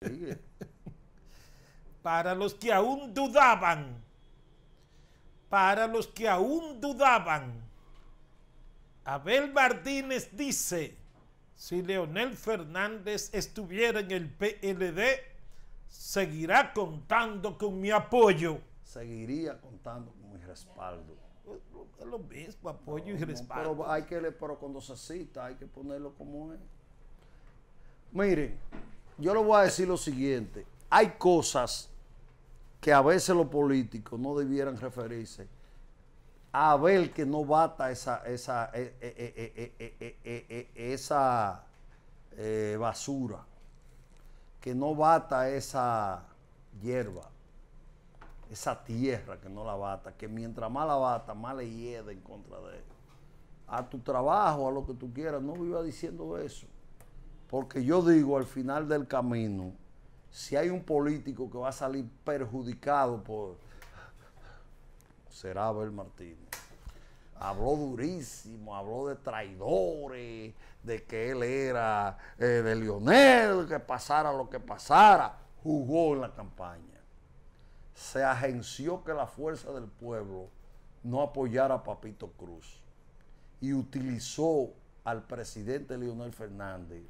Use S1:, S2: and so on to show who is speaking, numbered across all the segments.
S1: para los que aún dudaban, para los que aún dudaban, Abel Martínez dice, si Leonel Fernández estuviera en el PLD, seguirá contando con mi apoyo. Seguiría contando con mi respaldo. Es lo mismo, apoyo y respaldo. pero, hay que, pero cuando se cita hay que ponerlo como es. Miren, yo le voy a decir lo siguiente. Hay cosas que a veces los políticos no debieran referirse a ver que no bata esa, esa, esa basura, que no bata esa hierba, esa tierra que no la bata, que mientras más la bata, más le hiede en contra de él. A tu trabajo, a lo que tú quieras, no iba diciendo eso. Porque yo digo, al final del camino, si hay un político que va a salir perjudicado por... Será Abel Martínez. Habló durísimo, habló de traidores, de que él era eh, de Lionel, que pasara lo que pasara. Jugó en la campaña. Se agenció que la fuerza del pueblo no apoyara a Papito Cruz y utilizó al presidente Leonel Fernández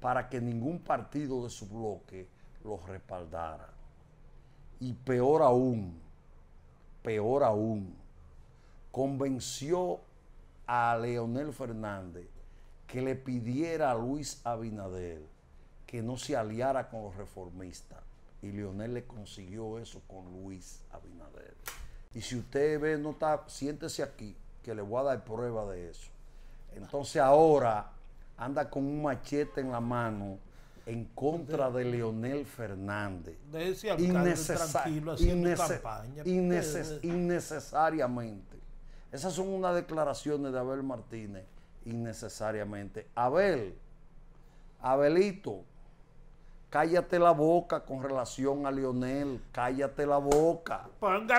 S1: para que ningún partido de su bloque los respaldara. Y peor aún, peor aún, convenció a Leonel Fernández que le pidiera a Luis Abinader que no se aliara con los reformistas. Y Leonel le consiguió eso con Luis Abinader. Y si usted ve, no está, siéntese aquí, que le voy a dar prueba de eso. Entonces ahora anda con un machete en la mano en contra de, Leonel Fernández. De ese tranquilo campaña. Eh. innecesariamente. Esas son unas declaraciones de Abel Martínez, innecesariamente. Abel, Abelito, cállate la boca con relación a Leonel, cállate la boca.